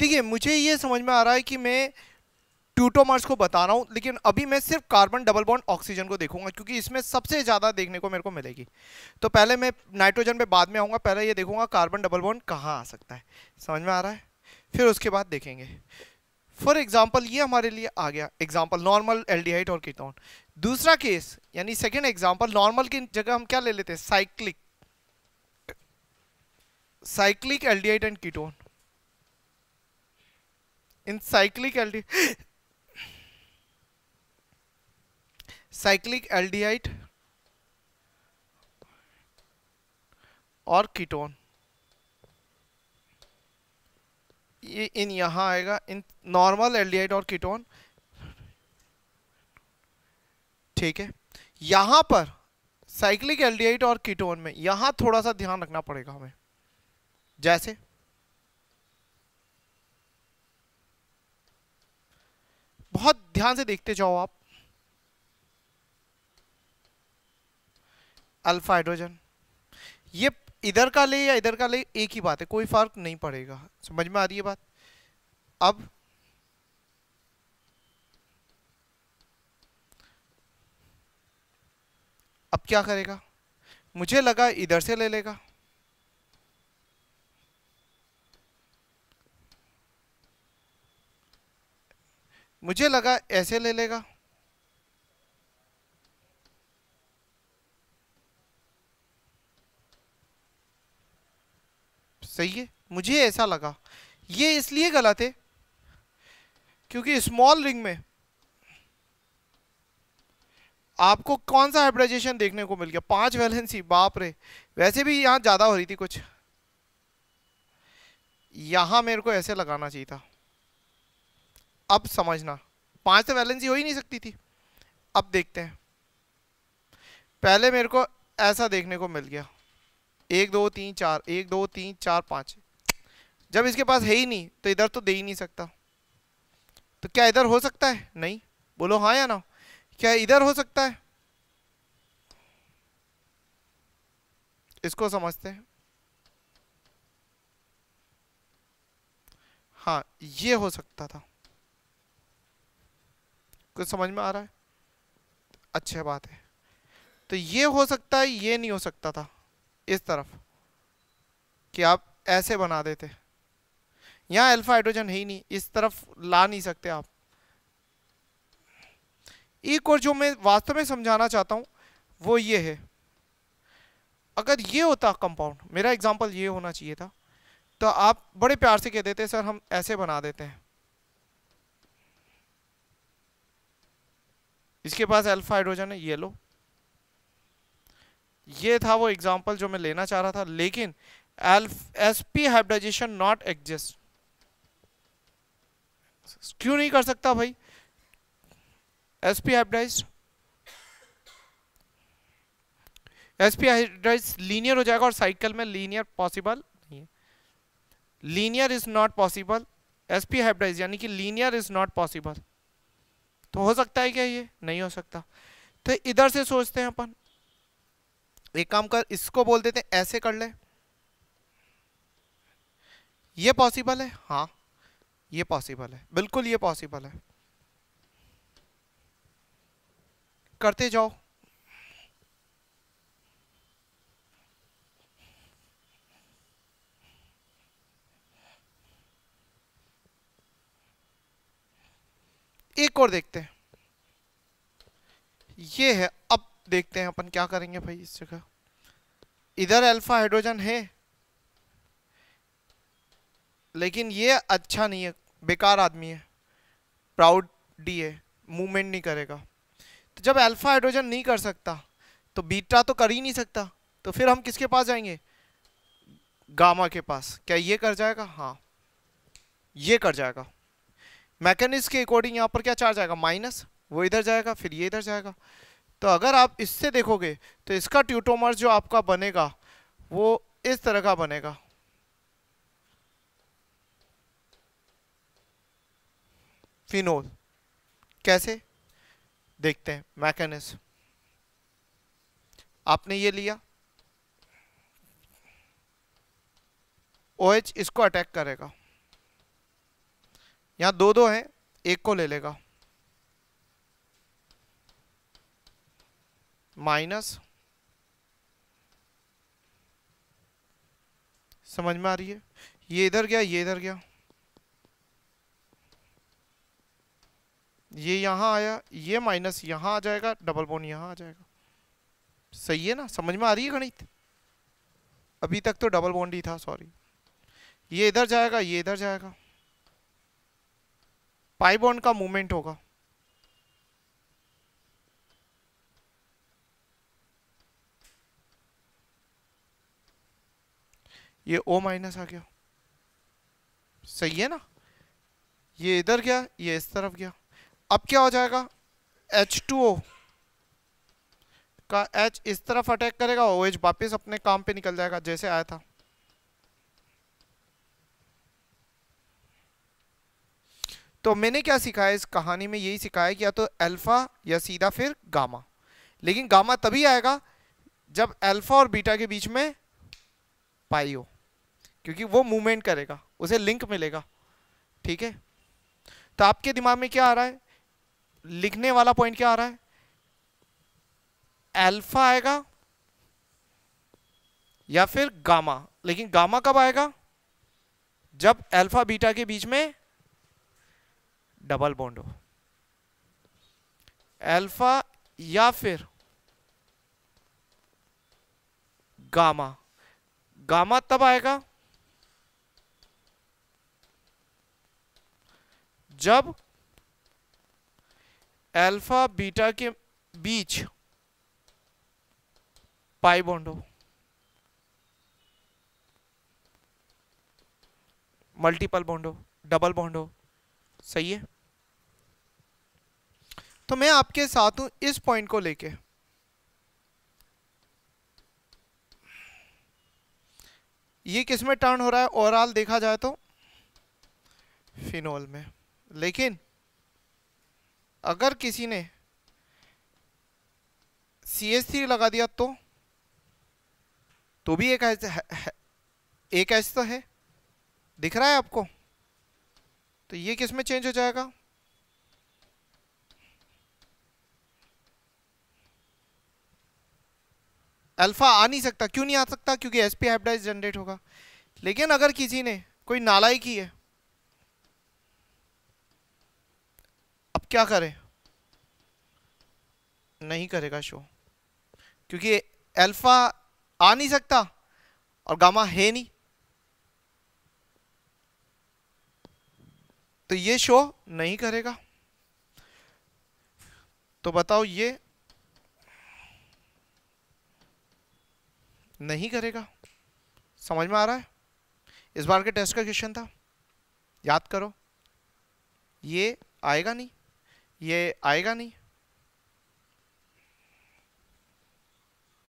देखिए मुझे ये समझ में आ रहा है कि मैं ट्यूटोमर्स को बता रहा हूँ लेकिन अभी मैं सिर्फ कार्बन डबल बॉन्ड ऑक्सीजन को देखूंगा क्योंकि इसमें सबसे ज़्यादा देखने को मेरे को मिलेगी तो पहले मैं नाइट्रोजन पे बाद में आऊँगा पहले ये देखूंगा कार्बन डबल बॉन्ड कहाँ आ सकता है समझ में आ रहा है फिर उसके बाद देखेंगे फॉर एग्जाम्पल ये हमारे लिए आ गया एग्जाम्पल नॉर्मल एल और कीटोन दूसरा केस यानी सेकेंड एग्जाम्पल नॉर्मल की जगह हम क्या ले लेते हैं cyclic cyclic L and ketone in cyclic aldehyde cyclic aldehyde और कीटोन ये इन यहां आएगा इन नॉर्मल एल्डिहाइड और कीटोन ठीक है यहां पर साइक्लिक एल्डिहाइड और कीटोन में यहां थोड़ा सा ध्यान रखना पड़ेगा हमें जैसे बहुत ध्यान से देखते जाओ आप अल्फा हाइड्रोजन ये इधर का ले या इधर का ले एक ही बात है कोई फर्क नहीं पड़ेगा समझ में आ रही है बात अब अब क्या करेगा मुझे लगा इधर से ले लेगा मुझे लगा ऐसे ले लेगा सही है मुझे ऐसा लगा ये इसलिए गलत है क्योंकि स्मॉल रिंग में आपको कौन सा हाइब्रिडाइजेशन देखने को मिल गया पांच वैलेंसी बाप रे वैसे भी यहां ज़्यादा हो रही थी कुछ यहां मेरे को ऐसे लगाना चाहिए था अब समझना पांच तो वैलेंसी हो ही नहीं सकती थी अब देखते हैं पहले मेरे को ऐसा देखने को मिल गया एक दो तीन चार एक दो तीन चार पाँच जब इसके पास है ही नहीं तो इधर तो दे ही नहीं सकता तो क्या इधर हो सकता है नहीं बोलो हाँ या ना क्या इधर हो सकता है इसको समझते हैं हाँ ये हो सकता था कुछ समझ में आ रहा है अच्छी बात है तो ये हो सकता है ये नहीं हो सकता था इस तरफ कि आप ऐसे बना देते यहाँ अल्फा हाइड्रोजन है ही नहीं इस तरफ ला नहीं सकते आप एक और जो मैं वास्तव में समझाना चाहता हूँ वो ये है अगर ये होता कंपाउंड मेरा एग्जांपल ये होना चाहिए था तो आप बड़े प्यार से कह देते सर हम ऐसे बना देते हैं इसके पास अल्फा हाइड्रोजन है ये लो ये था वो एग्जांपल जो मैं लेना चाह रहा था लेकिन एसपी हाइब्रिडाइजेशन नॉट एग्जिस्ट क्यों नहीं कर सकता भाई SP hybridize SP hybridize linear हो जाएगा और साइकिल में लीनियर पॉसिबल नहीं है linear is not possible SP hybridize यानी कि लीनियर इज नॉट पॉसिबल तो हो सकता है क्या ये नहीं हो सकता तो इधर से सोचते हैं अपन एक काम कर इसको बोल देते ऐसे कर ले ये पॉसिबल है हाँ ये पॉसिबल है बिल्कुल ये पॉसिबल है करते जाओ एक और देखते हैं ये है अब देखते हैं अपन क्या करेंगे भाई इस जगह इधर अल्फा हाइड्रोजन है लेकिन ये अच्छा नहीं है बेकार आदमी है प्राउड डी है मूवमेंट नहीं करेगा तो जब अल्फा हाइड्रोजन नहीं कर सकता तो बीटा तो कर ही नहीं सकता तो फिर हम किसके पास जाएंगे गामा के पास क्या ये कर जाएगा हाँ ये कर जाएगा मैकेनिज के अकॉर्डिंग यहाँ पर क्या चार्ज आएगा माइनस वो इधर जाएगा फिर ये इधर जाएगा तो अगर आप इससे देखोगे तो इसका ट्यूटोमर जो आपका बनेगा वो इस तरह का बनेगा फिनोल कैसे देखते हैं मैकेनिज आपने ये लिया ओएच OH इसको अटैक करेगा यहां दो दो हैं एक को ले लेगा माइनस समझ में आ रही है ये इधर गया ये इधर गया ये यहां आया ये माइनस यहां आ जाएगा डबल बोन यहां आ जाएगा सही है ना समझ में आ रही है गणित अभी तक तो डबल बॉन्ड ही था सॉरी ये इधर जाएगा ये इधर जाएगा पाई बॉन्ड का मूवमेंट होगा ये ओ माइनस आ गया सही है ना ये इधर गया ये इस तरफ गया अब क्या हो जाएगा एच टू ओ का एच इस तरफ अटैक करेगा ओ एच वापस अपने काम पे निकल जाएगा जैसे आया था तो मैंने क्या सिखाया इस कहानी में यही सिखाया कि या तो अल्फा या सीधा फिर गामा लेकिन गामा तभी आएगा जब अल्फा और बीटा के बीच में पाई हो क्योंकि वो मूवमेंट करेगा उसे लिंक मिलेगा ठीक है तो आपके दिमाग में क्या आ रहा है लिखने वाला पॉइंट क्या आ रहा है अल्फा आएगा या फिर गामा लेकिन गामा कब आएगा जब अल्फा बीटा के बीच में डबल बॉन्ड हो एल्फा या फिर गामा गामा तब आएगा जब अल्फा बीटा के बीच पाई बॉन्ड हो मल्टीपल बॉन्ड हो डबल बॉन्ड हो सही है तो मैं आपके साथ हूं इस पॉइंट को लेके ये किस में टर्न हो रहा है ओवरऑल देखा जाए तो फिनोल में लेकिन अगर किसी ने सी एस थ्री लगा दिया तो तो भी एक ऐसे एक ऐसे तो है दिख रहा है आपको तो ये किस में चेंज हो जाएगा अल्फा आ नहीं सकता क्यों नहीं आ सकता क्योंकि एस पी हाइब्राइज जनरेट होगा लेकिन अगर किसी ने कोई नालाई ही है अब क्या करें नहीं करेगा शो क्योंकि अल्फा आ नहीं सकता और गामा है नहीं तो ये शो नहीं करेगा तो बताओ ये नहीं करेगा समझ में आ रहा है इस बार के टेस्ट का क्वेश्चन था याद करो ये आएगा नहीं ये आएगा नहीं